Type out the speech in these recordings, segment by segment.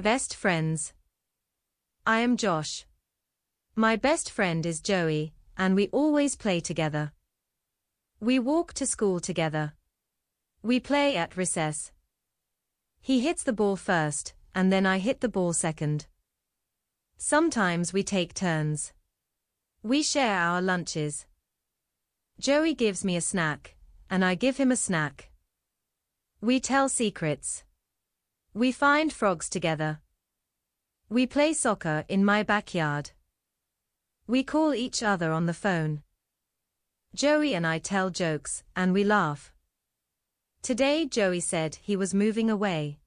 Best friends. I am Josh. My best friend is Joey, and we always play together. We walk to school together. We play at recess. He hits the ball first, and then I hit the ball second. Sometimes we take turns. We share our lunches. Joey gives me a snack, and I give him a snack. We tell secrets. We find frogs together. We play soccer in my backyard. We call each other on the phone. Joey and I tell jokes, and we laugh. Today Joey said he was moving away.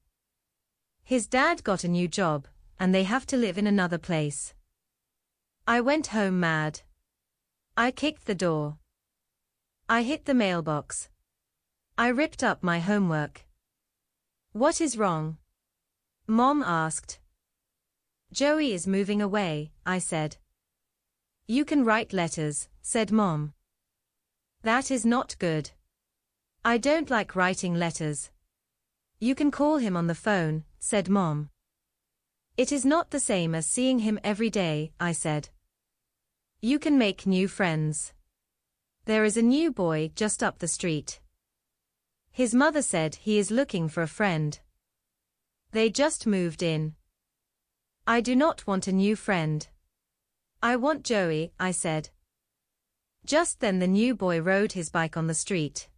His dad got a new job, and they have to live in another place. I went home mad. I kicked the door. I hit the mailbox. I ripped up my homework. What is wrong? Mom asked. Joey is moving away, I said. You can write letters, said Mom. That is not good. I don't like writing letters. You can call him on the phone, said Mom. It is not the same as seeing him every day, I said. You can make new friends. There is a new boy just up the street. His mother said he is looking for a friend. They just moved in. I do not want a new friend. I want Joey, I said. Just then the new boy rode his bike on the street.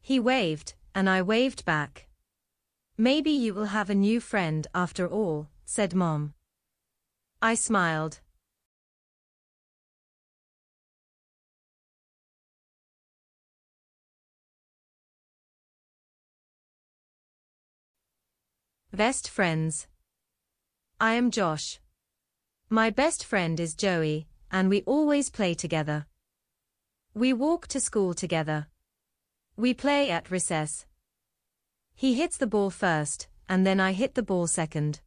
He waved, and I waved back. Maybe you will have a new friend after all, said Mom. I smiled. Best friends. I am Josh. My best friend is Joey, and we always play together. We walk to school together. We play at recess. He hits the ball first, and then I hit the ball second.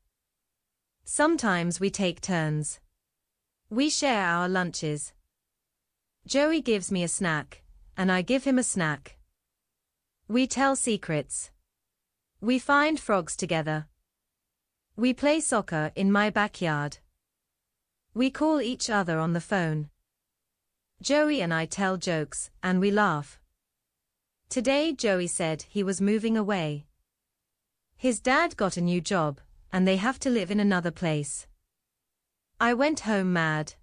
Sometimes we take turns. We share our lunches. Joey gives me a snack, and I give him a snack. We tell secrets. We find frogs together. We play soccer in my backyard. We call each other on the phone. Joey and I tell jokes, and we laugh. Today Joey said he was moving away. His dad got a new job, and they have to live in another place. I went home mad.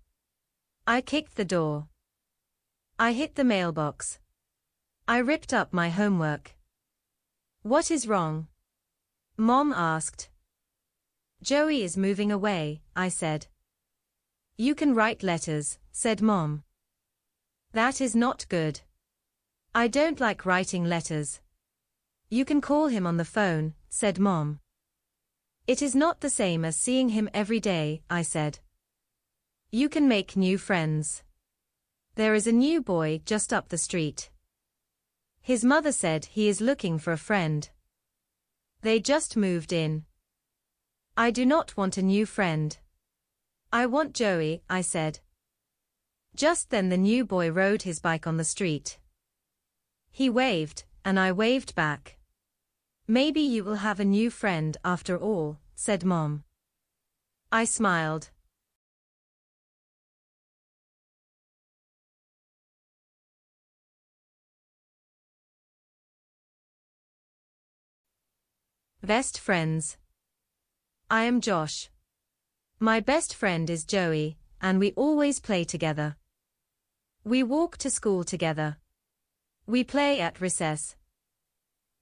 I kicked the door. I hit the mailbox. I ripped up my homework. What is wrong? Mom asked. Joey is moving away, I said. You can write letters, said Mom. That is not good. I don't like writing letters. You can call him on the phone, said Mom. It is not the same as seeing him every day, I said. You can make new friends. There is a new boy just up the street. His mother said he is looking for a friend. They just moved in. I do not want a new friend. I want Joey, I said. Just then the new boy rode his bike on the street. He waved, and I waved back. Maybe you will have a new friend after all, said mom. I smiled. Best friends. I am Josh. My best friend is Joey, and we always play together. We walk to school together. We play at recess.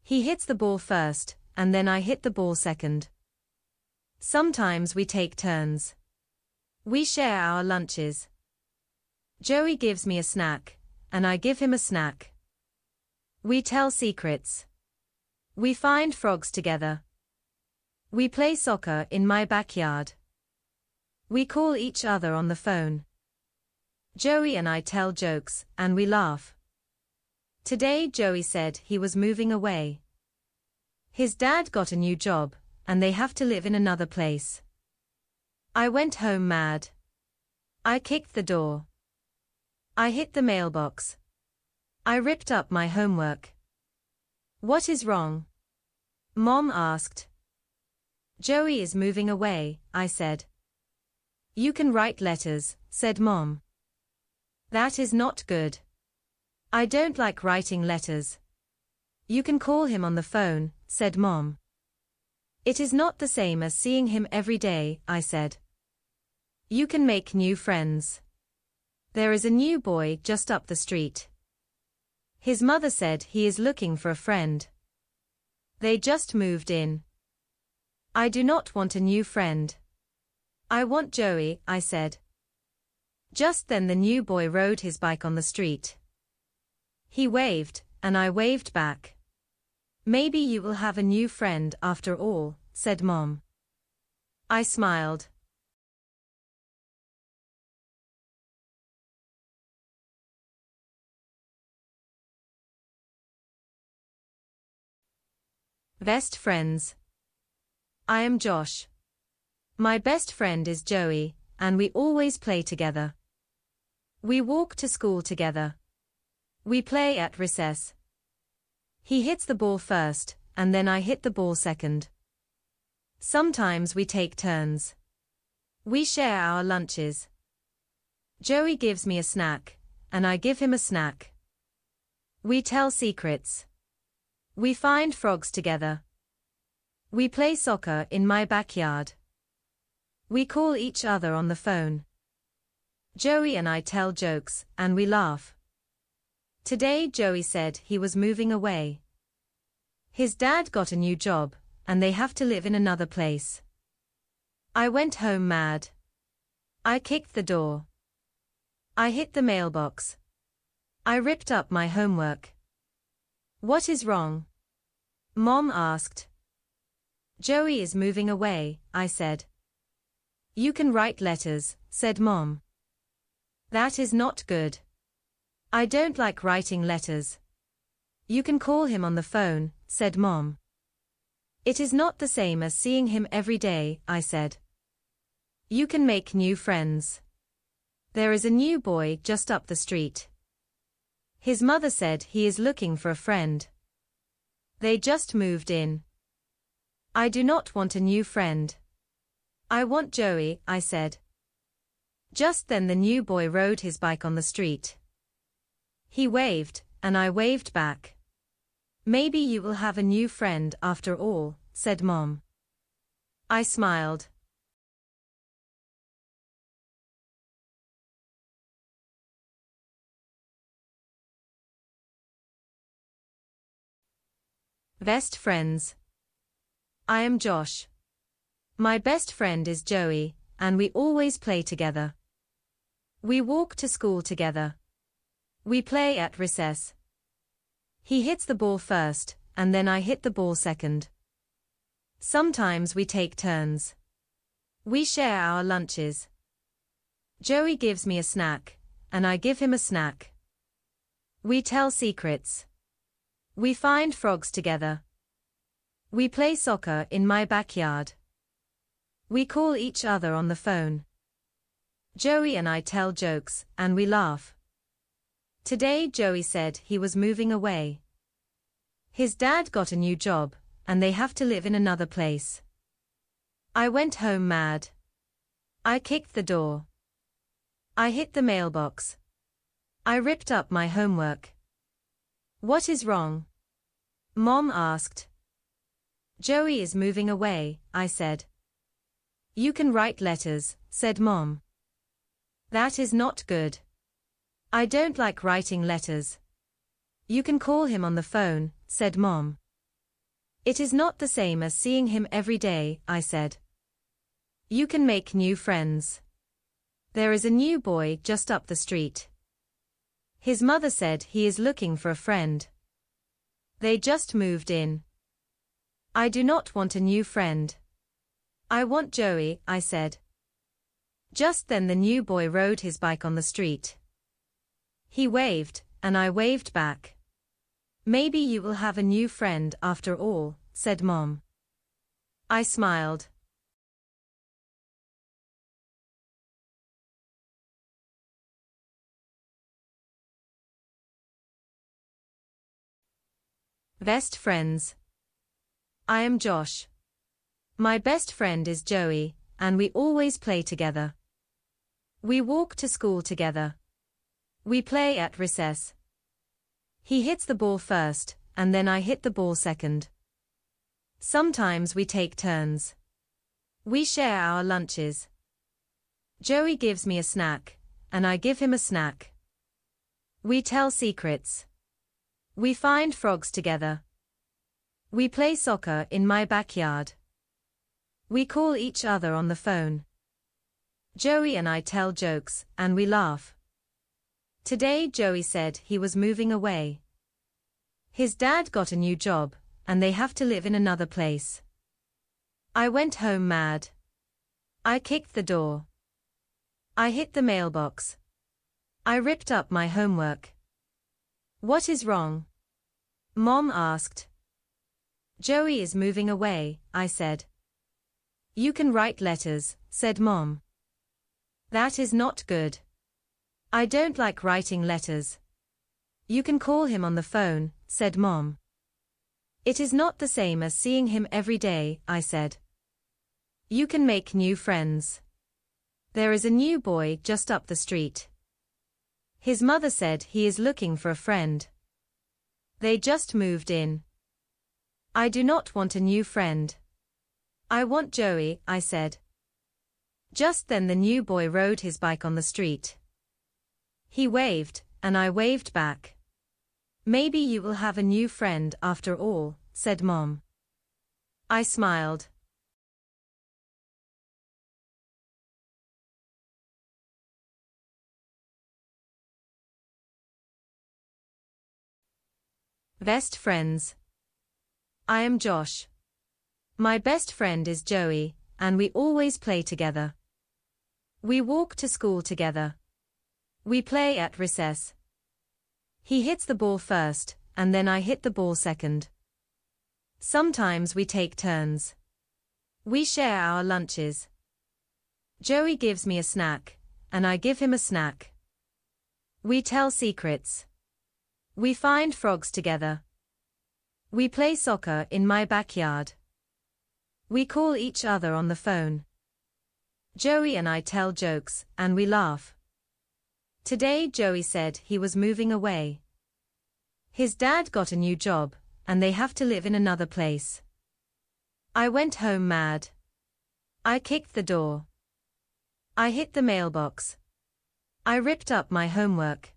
He hits the ball first, and then I hit the ball second. Sometimes we take turns. We share our lunches. Joey gives me a snack, and I give him a snack. We tell secrets. We find frogs together. We play soccer in my backyard. We call each other on the phone. Joey and I tell jokes, and we laugh. Today Joey said he was moving away. His dad got a new job, and they have to live in another place. I went home mad. I kicked the door. I hit the mailbox. I ripped up my homework. What is wrong? Mom asked. Joey is moving away, I said. You can write letters, said Mom. That is not good. I don't like writing letters. You can call him on the phone, said Mom. It is not the same as seeing him every day, I said. You can make new friends. There is a new boy just up the street. His mother said he is looking for a friend. They just moved in. I do not want a new friend. I want Joey, I said. Just then the new boy rode his bike on the street. He waved, and I waved back. Maybe you will have a new friend after all, said mom. I smiled. Best friends. I am Josh. My best friend is Joey, and we always play together. We walk to school together. We play at recess. He hits the ball first, and then I hit the ball second. Sometimes we take turns. We share our lunches. Joey gives me a snack, and I give him a snack. We tell secrets. We find frogs together. We play soccer in my backyard. We call each other on the phone. Joey and I tell jokes, and we laugh. Today Joey said he was moving away. His dad got a new job, and they have to live in another place. I went home mad. I kicked the door. I hit the mailbox. I ripped up my homework. What is wrong? Mom asked. Joey is moving away, I said. You can write letters, said Mom. That is not good. I don't like writing letters. You can call him on the phone, said Mom. It is not the same as seeing him every day, I said. You can make new friends. There is a new boy just up the street. His mother said he is looking for a friend. They just moved in. I do not want a new friend. I want Joey, I said. Just then the new boy rode his bike on the street. He waved, and I waved back. Maybe you will have a new friend after all, said Mom. I smiled. Best friends. I am Josh. My best friend is Joey, and we always play together. We walk to school together. We play at recess. He hits the ball first, and then I hit the ball second. Sometimes we take turns. We share our lunches. Joey gives me a snack, and I give him a snack. We tell secrets. We find frogs together. We play soccer in my backyard. We call each other on the phone. Joey and I tell jokes, and we laugh. Today Joey said he was moving away. His dad got a new job, and they have to live in another place. I went home mad. I kicked the door. I hit the mailbox. I ripped up my homework. What is wrong? Mom asked. Joey is moving away, I said. You can write letters, said Mom. That is not good. I don't like writing letters. You can call him on the phone, said Mom. It is not the same as seeing him every day, I said. You can make new friends. There is a new boy just up the street. His mother said he is looking for a friend. They just moved in. I do not want a new friend. I want Joey, I said. Just then the new boy rode his bike on the street. He waved, and I waved back. Maybe you will have a new friend after all, said Mom. I smiled. Best friends. I am Josh. My best friend is Joey, and we always play together. We walk to school together. We play at recess. He hits the ball first, and then I hit the ball second. Sometimes we take turns. We share our lunches. Joey gives me a snack, and I give him a snack. We tell secrets. We find frogs together. We play soccer in my backyard. We call each other on the phone. Joey and I tell jokes, and we laugh. Today Joey said he was moving away. His dad got a new job, and they have to live in another place. I went home mad. I kicked the door. I hit the mailbox. I ripped up my homework. What is wrong? Mom asked. Joey is moving away, I said. You can write letters, said Mom. That is not good. I don't like writing letters. You can call him on the phone, said Mom. It is not the same as seeing him every day, I said. You can make new friends. There is a new boy just up the street. His mother said he is looking for a friend. They just moved in. I do not want a new friend. I want Joey, I said. Just then the new boy rode his bike on the street. He waved, and I waved back. Maybe you will have a new friend after all, said mom. I smiled. Best friends. I am Josh. My best friend is Joey, and we always play together. We walk to school together. We play at recess. He hits the ball first, and then I hit the ball second. Sometimes we take turns. We share our lunches. Joey gives me a snack, and I give him a snack. We tell secrets. We find frogs together. We play soccer in my backyard. We call each other on the phone. Joey and I tell jokes, and we laugh. Today Joey said he was moving away. His dad got a new job, and they have to live in another place. I went home mad. I kicked the door. I hit the mailbox. I ripped up my homework.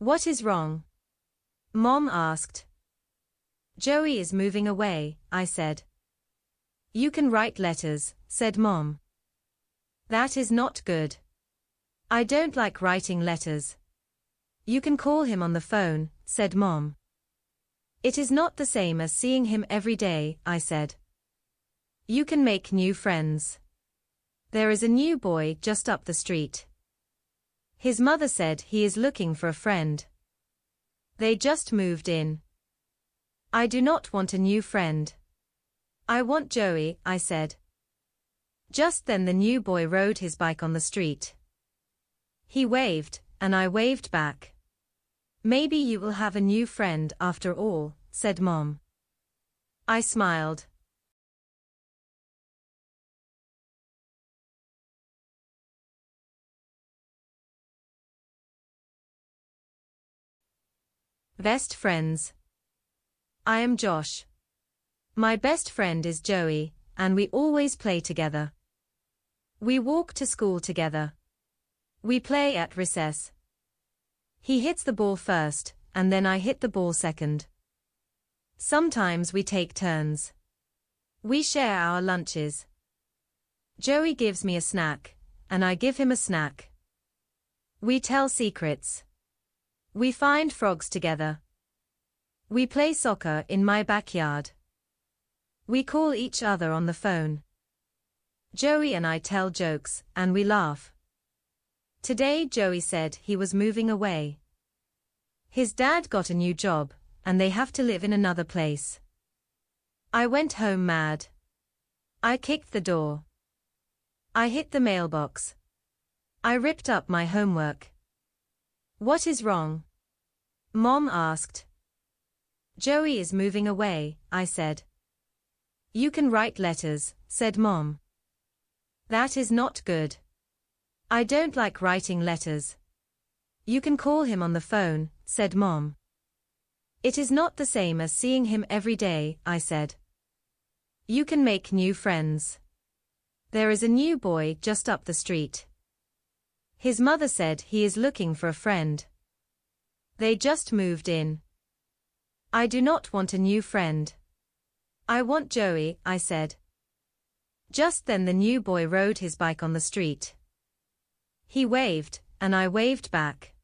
What is wrong? Mom asked. Joey is moving away, I said. You can write letters, said Mom. That is not good. I don't like writing letters. You can call him on the phone, said Mom. It is not the same as seeing him every day, I said. You can make new friends. There is a new boy just up the street. His mother said he is looking for a friend. They just moved in. I do not want a new friend. I want Joey, I said. Just then the new boy rode his bike on the street. He waved, and I waved back. Maybe you will have a new friend after all, said mom. I smiled. Best friends. I am Josh. My best friend is Joey, and we always play together. We walk to school together. We play at recess. He hits the ball first, and then I hit the ball second. Sometimes we take turns. We share our lunches. Joey gives me a snack, and I give him a snack. We tell secrets. We find frogs together. We play soccer in my backyard. We call each other on the phone. Joey and I tell jokes, and we laugh. Today Joey said he was moving away. His dad got a new job, and they have to live in another place. I went home mad. I kicked the door. I hit the mailbox. I ripped up my homework. What is wrong? Mom asked. Joey is moving away, I said. You can write letters, said Mom. That is not good. I don't like writing letters. You can call him on the phone, said Mom. It is not the same as seeing him every day, I said. You can make new friends. There is a new boy just up the street. His mother said he is looking for a friend. They just moved in. I do not want a new friend. I want Joey, I said. Just then the new boy rode his bike on the street. He waved, and I waved back.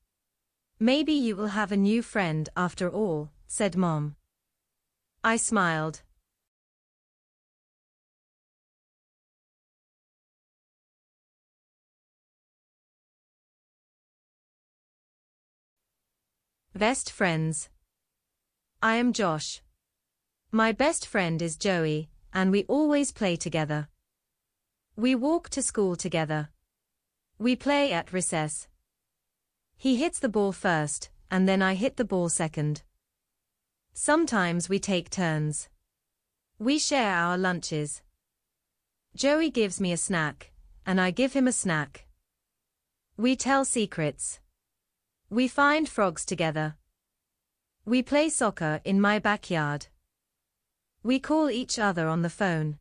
Maybe you will have a new friend after all, said Mom. I smiled. Best friends. I am Josh. My best friend is Joey, and we always play together. We walk to school together. We play at recess. He hits the ball first, and then I hit the ball second. Sometimes we take turns. We share our lunches. Joey gives me a snack, and I give him a snack. We tell secrets. We find frogs together. We play soccer in my backyard. We call each other on the phone.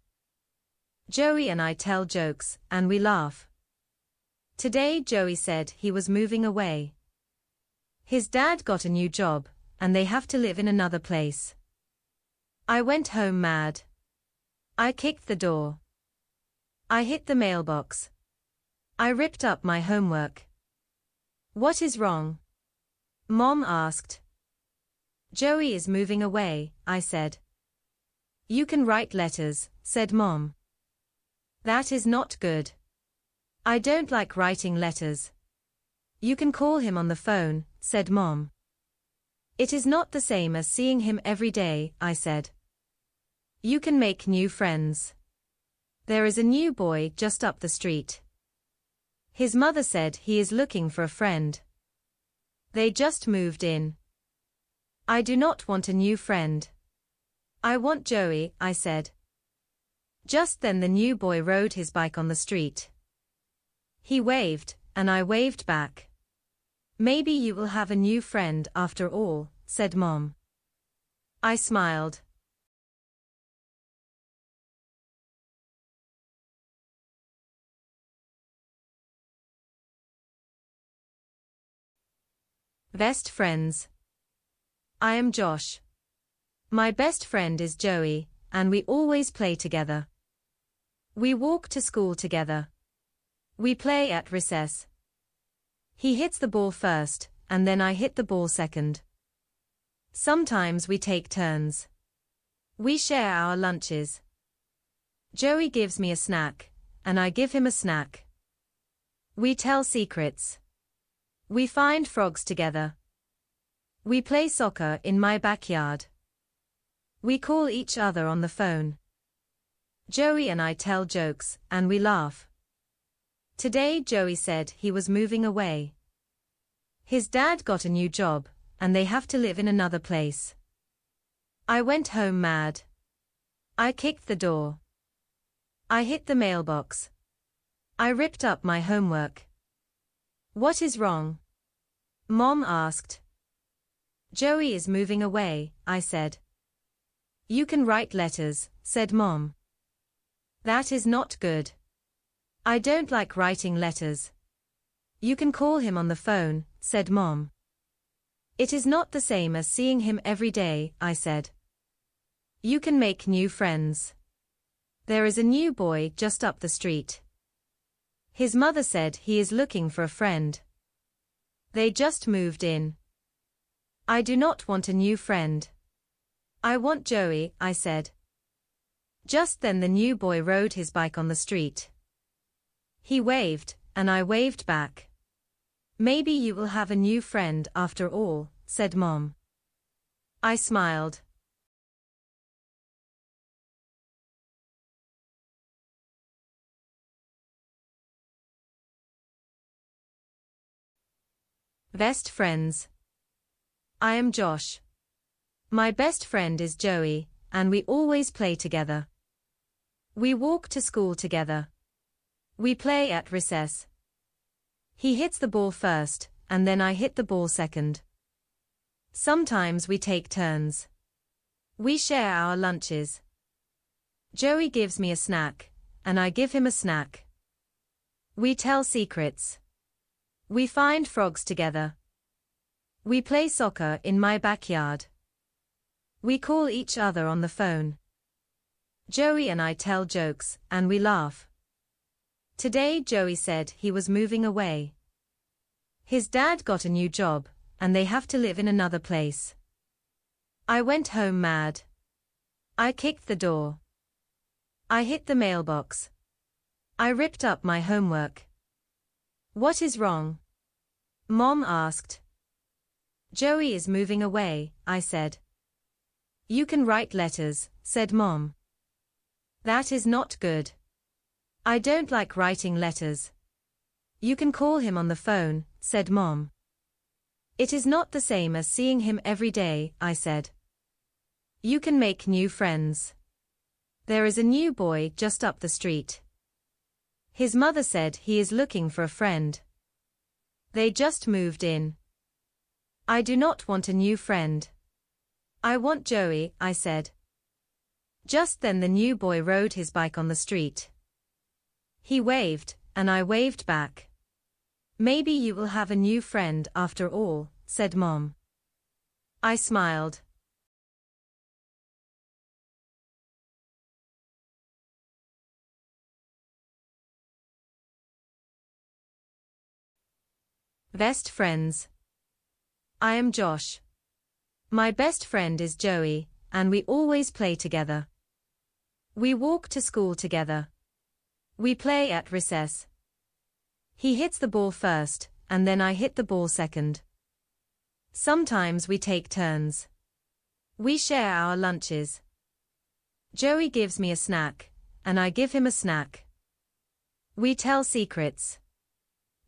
Joey and I tell jokes, and we laugh. Today Joey said he was moving away. His dad got a new job, and they have to live in another place. I went home mad. I kicked the door. I hit the mailbox. I ripped up my homework. What is wrong? Mom asked. Joey is moving away, I said. You can write letters, said Mom. That is not good. I don't like writing letters. You can call him on the phone, said Mom. It is not the same as seeing him every day, I said. You can make new friends. There is a new boy just up the street. His mother said he is looking for a friend. They just moved in. I do not want a new friend. I want Joey, I said. Just then the new boy rode his bike on the street. He waved, and I waved back. Maybe you will have a new friend after all, said Mom. I smiled. Best friends. I am Josh. My best friend is Joey, and we always play together. We walk to school together. We play at recess. He hits the ball first, and then I hit the ball second. Sometimes we take turns. We share our lunches. Joey gives me a snack, and I give him a snack. We tell secrets. We find frogs together. We play soccer in my backyard. We call each other on the phone. Joey and I tell jokes, and we laugh. Today Joey said he was moving away. His dad got a new job, and they have to live in another place. I went home mad. I kicked the door. I hit the mailbox. I ripped up my homework. What is wrong? Mom asked. Joey is moving away, I said. You can write letters, said Mom. That is not good. I don't like writing letters. You can call him on the phone, said Mom. It is not the same as seeing him every day, I said. You can make new friends. There is a new boy just up the street. His mother said he is looking for a friend. They just moved in. I do not want a new friend. I want Joey, I said. Just then the new boy rode his bike on the street. He waved, and I waved back. Maybe you will have a new friend after all, said mom. I smiled. Best friends. I am Josh. My best friend is Joey, and we always play together. We walk to school together. We play at recess. He hits the ball first, and then I hit the ball second. Sometimes we take turns. We share our lunches. Joey gives me a snack, and I give him a snack. We tell secrets. We find frogs together. We play soccer in my backyard. We call each other on the phone. Joey and I tell jokes, and we laugh. Today Joey said he was moving away. His dad got a new job, and they have to live in another place. I went home mad. I kicked the door. I hit the mailbox. I ripped up my homework. What is wrong? Mom asked. Joey is moving away, I said. You can write letters, said Mom. That is not good. I don't like writing letters. You can call him on the phone, said Mom. It is not the same as seeing him every day, I said. You can make new friends. There is a new boy just up the street. His mother said he is looking for a friend. They just moved in. I do not want a new friend. I want Joey, I said. Just then the new boy rode his bike on the street. He waved, and I waved back. Maybe you will have a new friend after all, said mom. I smiled. Best friends. I am Josh. My best friend is Joey, and we always play together. We walk to school together. We play at recess. He hits the ball first, and then I hit the ball second. Sometimes we take turns. We share our lunches. Joey gives me a snack, and I give him a snack. We tell secrets.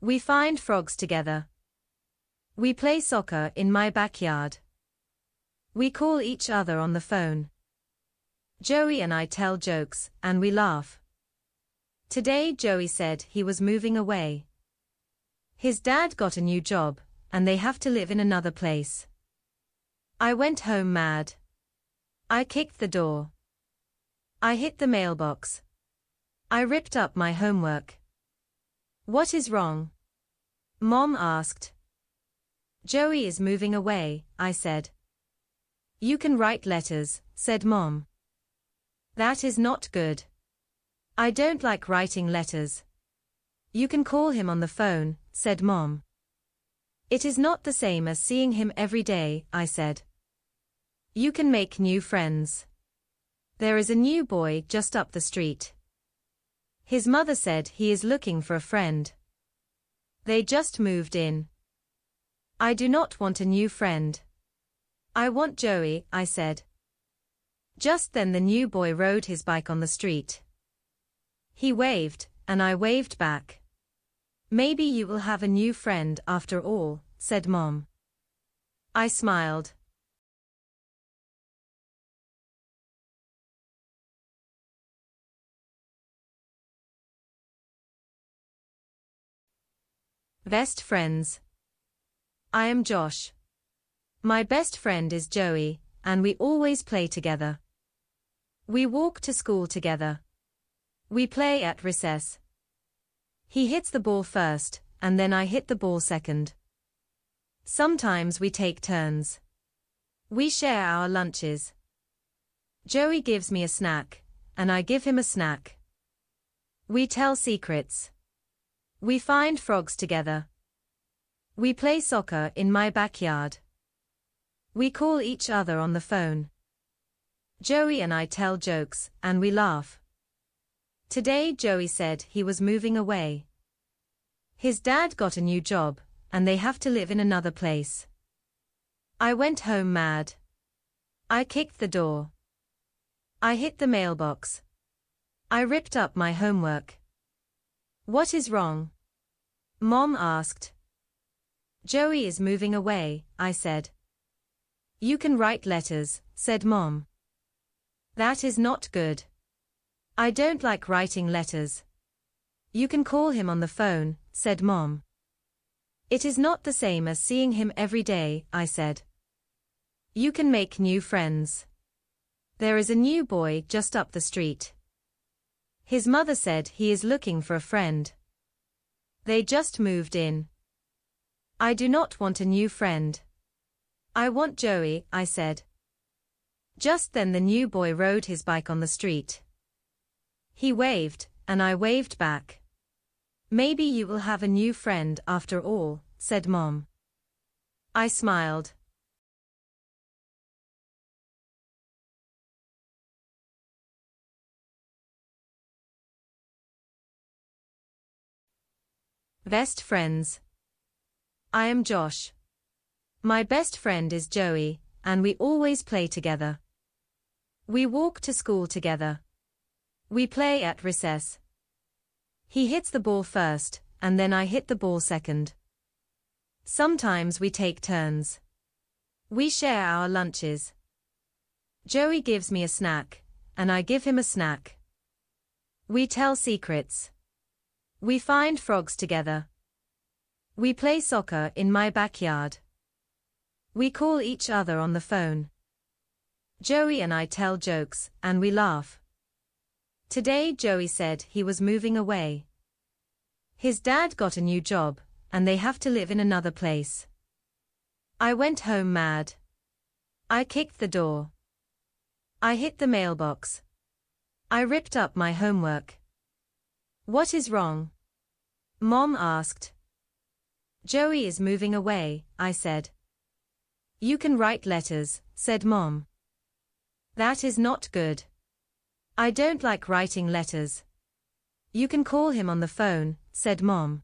We find frogs together. We play soccer in my backyard. We call each other on the phone. Joey and I tell jokes, and we laugh. Today Joey said he was moving away. His dad got a new job, and they have to live in another place. I went home mad. I kicked the door. I hit the mailbox. I ripped up my homework. What is wrong? Mom asked. Joey is moving away, I said. You can write letters, said Mom. That is not good. I don't like writing letters. You can call him on the phone, said Mom. It is not the same as seeing him every day, I said. You can make new friends. There is a new boy just up the street. His mother said he is looking for a friend. They just moved in. I do not want a new friend. I want Joey, I said. Just then the new boy rode his bike on the street. He waved, and I waved back. Maybe you will have a new friend after all, said Mom. I smiled. Best friends. I am Josh. My best friend is Joey, and we always play together. We walk to school together. We play at recess. He hits the ball first, and then I hit the ball second. Sometimes we take turns. We share our lunches. Joey gives me a snack, and I give him a snack. We tell secrets. We find frogs together. We play soccer in my backyard. We call each other on the phone. Joey and I tell jokes, and we laugh. Today Joey said he was moving away. His dad got a new job, and they have to live in another place. I went home mad. I kicked the door. I hit the mailbox. I ripped up my homework. What is wrong? Mom asked. Joey is moving away, I said. You can write letters, said Mom. That is not good. I don't like writing letters. You can call him on the phone, said Mom. It is not the same as seeing him every day, I said. You can make new friends. There is a new boy just up the street. His mother said he is looking for a friend. They just moved in. I do not want a new friend. I want Joey, I said. Just then the new boy rode his bike on the street. He waved, and I waved back. Maybe you will have a new friend after all, said Mom. I smiled. Best friends. I am Josh. My best friend is Joey, and we always play together. We walk to school together. We play at recess. He hits the ball first, and then I hit the ball second. Sometimes we take turns. We share our lunches. Joey gives me a snack, and I give him a snack. We tell secrets. We find frogs together. We play soccer in my backyard. We call each other on the phone. Joey and I tell jokes, and we laugh. Today Joey said he was moving away. His dad got a new job, and they have to live in another place. I went home mad. I kicked the door. I hit the mailbox. I ripped up my homework. What is wrong? Mom asked. Joey is moving away, I said. You can write letters, said Mom. That is not good. I don't like writing letters. You can call him on the phone, said Mom.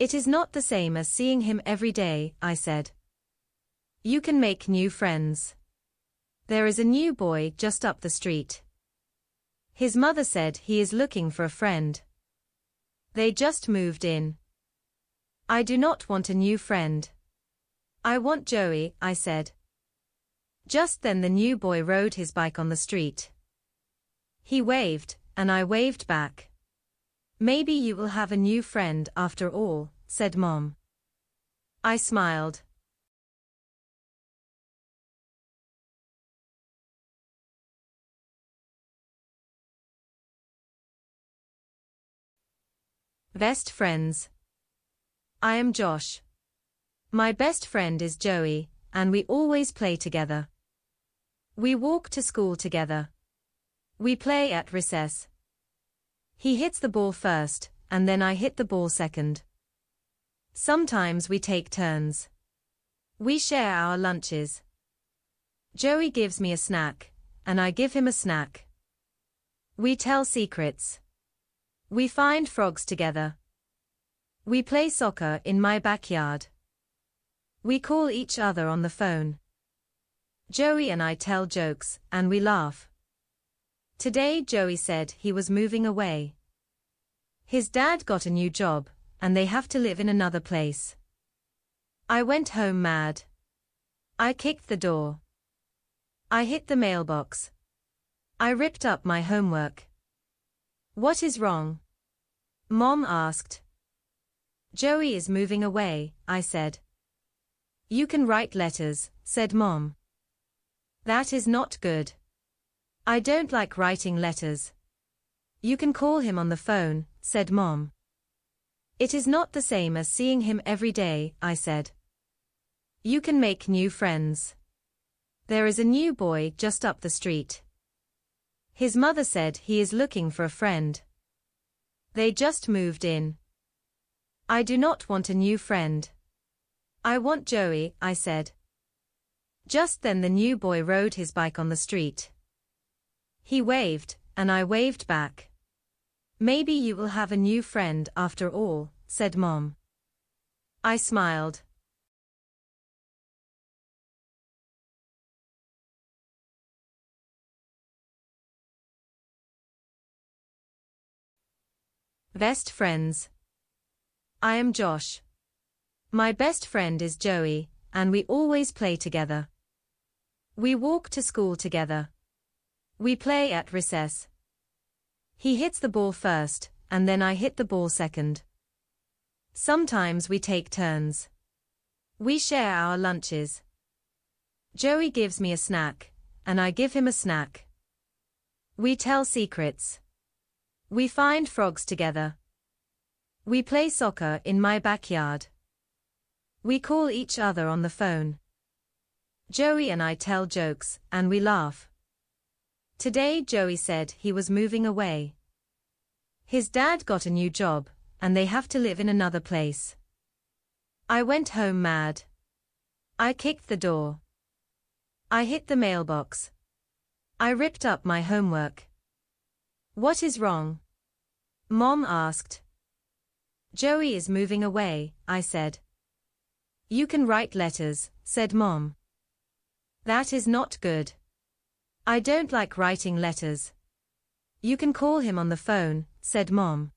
It is not the same as seeing him every day, I said. You can make new friends. There is a new boy just up the street. His mother said he is looking for a friend. They just moved in. I do not want a new friend. I want Joey, I said. Just then the new boy rode his bike on the street. He waved, and I waved back. Maybe you will have a new friend after all, said mom. I smiled. Best friends. I am Josh. My best friend is Joey, and we always play together. We walk to school together. We play at recess. He hits the ball first, and then I hit the ball second. Sometimes we take turns. We share our lunches. Joey gives me a snack, and I give him a snack. We tell secrets. We find frogs together. We play soccer in my backyard. We call each other on the phone. Joey and I tell jokes, and we laugh. Today Joey said he was moving away. His dad got a new job, and they have to live in another place. I went home mad. I kicked the door. I hit the mailbox. I ripped up my homework. What is wrong? Mom asked. Joey is moving away, I said. You can write letters, said Mom. That is not good. I don't like writing letters. You can call him on the phone, said Mom. It is not the same as seeing him every day, I said. You can make new friends. There is a new boy just up the street. His mother said he is looking for a friend. They just moved in. I do not want a new friend. I want Joey, I said. Just then the new boy rode his bike on the street. He waved, and I waved back. Maybe you will have a new friend after all, said mom. I smiled. Best friends. I am Josh. My best friend is Joey, and we always play together. We walk to school together. We play at recess. He hits the ball first, and then I hit the ball second. Sometimes we take turns. We share our lunches. Joey gives me a snack, and I give him a snack. We tell secrets. We find frogs together. We play soccer in my backyard. We call each other on the phone. Joey and I tell jokes, and we laugh. Today Joey said he was moving away. His dad got a new job, and they have to live in another place. I went home mad. I kicked the door. I hit the mailbox. I ripped up my homework. What is wrong? Mom asked. Joey is moving away, I said. You can write letters, said Mom. That is not good. I don't like writing letters. You can call him on the phone, said Mom.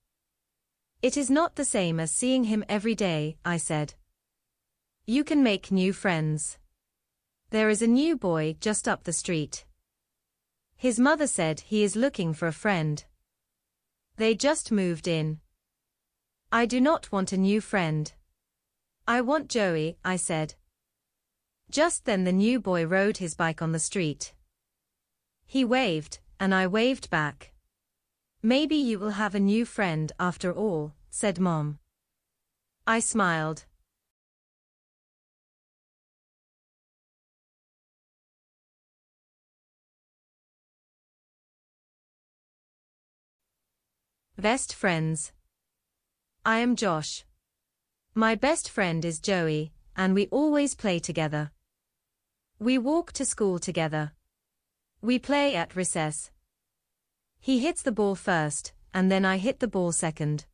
It is not the same as seeing him every day, I said. You can make new friends. There is a new boy just up the street. His mother said he is looking for a friend. They just moved in. I do not want a new friend. I want Joey, I said. Just then the new boy rode his bike on the street. He waved, and I waved back. Maybe you will have a new friend after all, said Mom. I smiled. Best friends. I am Josh. My best friend is Joey, and we always play together. We walk to school together. We play at recess. He hits the ball first, and then I hit the ball second.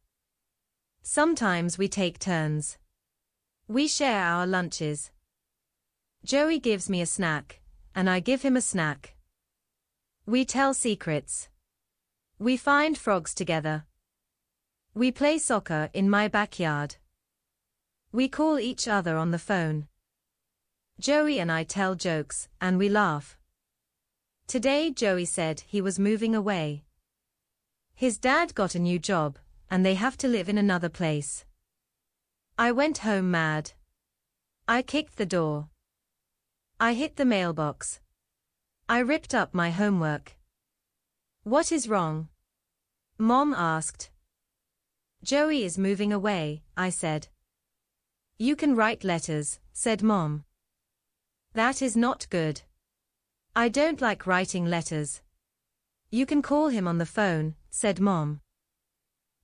Sometimes we take turns. We share our lunches. Joey gives me a snack, and I give him a snack. We tell secrets. We find frogs together. We play soccer in my backyard. We call each other on the phone. Joey and I tell jokes, and we laugh. Today Joey said he was moving away. His dad got a new job, and they have to live in another place. I went home mad. I kicked the door. I hit the mailbox. I ripped up my homework. What is wrong? Mom asked. Joey is moving away, I said. You can write letters, said Mom. That is not good. I don't like writing letters. You can call him on the phone, said Mom.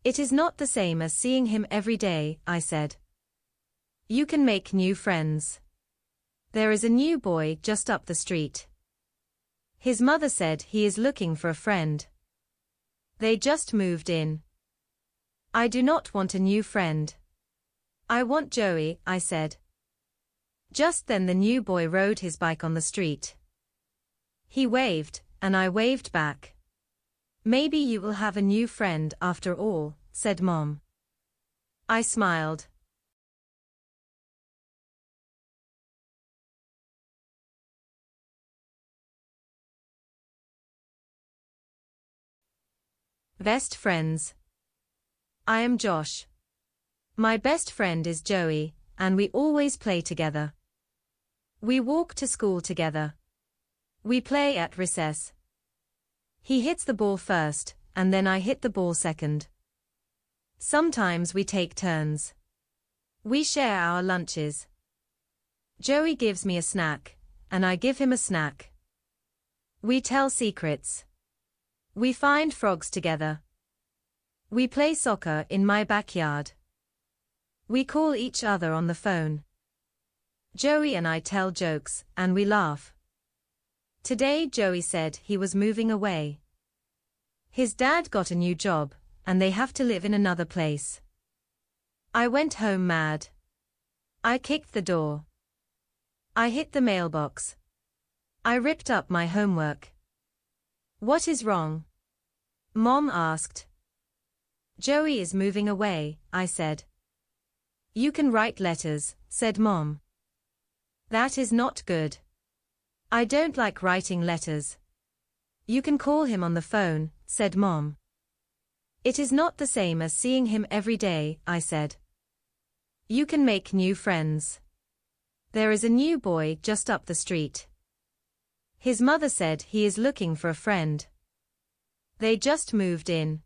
It is not the same as seeing him every day, I said. You can make new friends. There is a new boy just up the street. His mother said he is looking for a friend. They just moved in. I do not want a new friend. I want Joey, I said. Just then the new boy rode his bike on the street. He waved, and I waved back. Maybe you will have a new friend after all, said Mom. I smiled. Best friends. I am Josh. My best friend is Joey, and we always play together. We walk to school together. We play at recess. He hits the ball first, and then I hit the ball second. Sometimes we take turns. We share our lunches. Joey gives me a snack, and I give him a snack. We tell secrets. We find frogs together. We play soccer in my backyard. We call each other on the phone. Joey and I tell jokes, and we laugh. Today Joey said he was moving away. His dad got a new job, and they have to live in another place. I went home mad. I kicked the door. I hit the mailbox. I ripped up my homework. What is wrong? Mom asked. Joey is moving away, I said. You can write letters, said Mom. That is not good. I don't like writing letters. You can call him on the phone, said Mom. It is not the same as seeing him every day, I said. You can make new friends. There is a new boy just up the street. His mother said he is looking for a friend. They just moved in.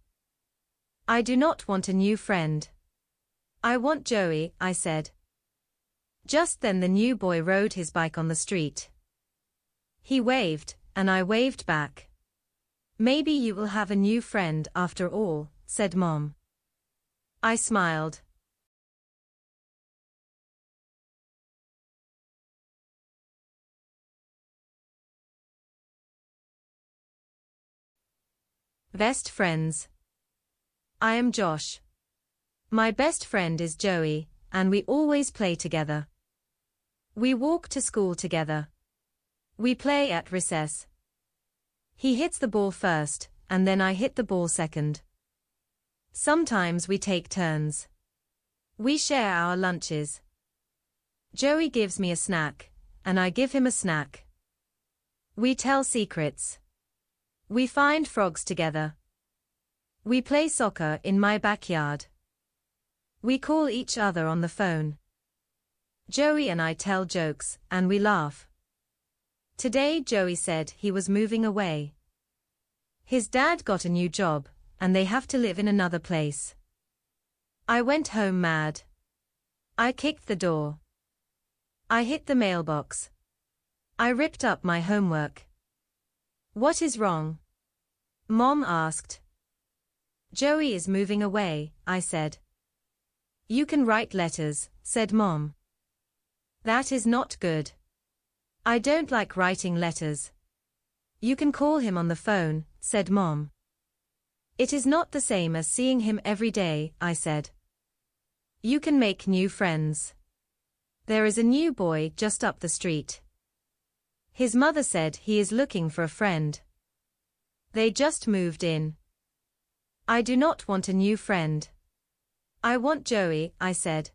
I do not want a new friend. I want Joey, I said. Just then the new boy rode his bike on the street. He waved, and I waved back. Maybe you will have a new friend after all, said mom. I smiled. Best friends. I am Josh. My best friend is Joey, and we always play together. We walk to school together. We play at recess. He hits the ball first, and then I hit the ball second. Sometimes we take turns. We share our lunches. Joey gives me a snack, and I give him a snack. We tell secrets. We find frogs together. We play soccer in my backyard. We call each other on the phone. Joey and I tell jokes, and we laugh. Today Joey said he was moving away. His dad got a new job, and they have to live in another place. I went home mad. I kicked the door. I hit the mailbox. I ripped up my homework. What is wrong? Mom asked. Joey is moving away, I said. You can write letters, said Mom. That is not good. I don't like writing letters. You can call him on the phone, said Mom. It is not the same as seeing him every day, I said. You can make new friends. There is a new boy just up the street. His mother said he is looking for a friend. They just moved in. I do not want a new friend. I want Joey, I said.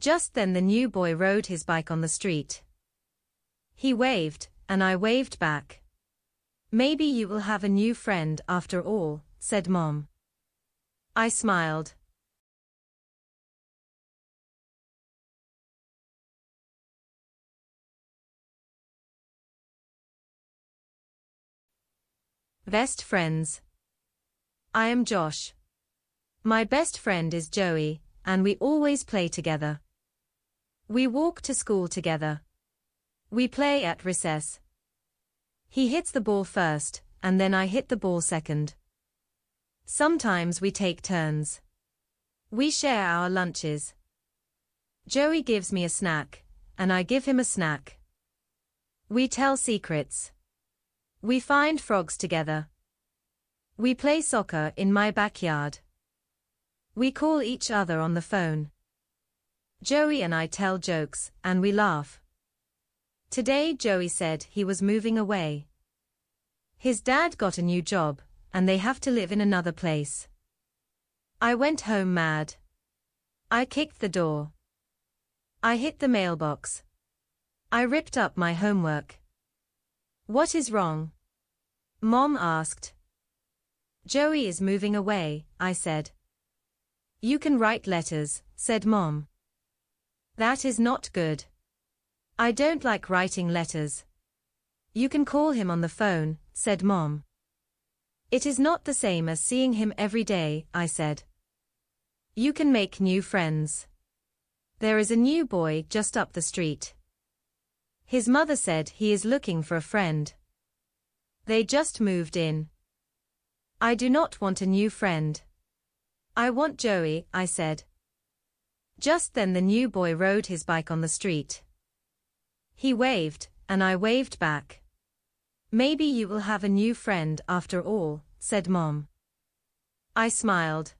Just then the new boy rode his bike on the street. He waved, and I waved back. Maybe you will have a new friend after all, said mom. I smiled. Best friends. I am Josh. My best friend is Joey, and we always play together. We walk to school together. We play at recess. He hits the ball first, and then I hit the ball second. Sometimes we take turns. We share our lunches. Joey gives me a snack, and I give him a snack. We tell secrets. We find frogs together. We play soccer in my backyard. We call each other on the phone. Joey and I tell jokes, and we laugh. Today Joey said he was moving away. His dad got a new job, and they have to live in another place. I went home mad. I kicked the door. I hit the mailbox. I ripped up my homework. What is wrong? Mom asked. Joey is moving away, I said. You can write letters, said Mom. That is not good. I don't like writing letters. You can call him on the phone, said Mom. It is not the same as seeing him every day, I said. You can make new friends. There is a new boy just up the street. His mother said he is looking for a friend. They just moved in. I do not want a new friend. I want Joey, I said. Just then the new boy rode his bike on the street. He waved, and I waved back. Maybe you will have a new friend after all, said Mom. I smiled.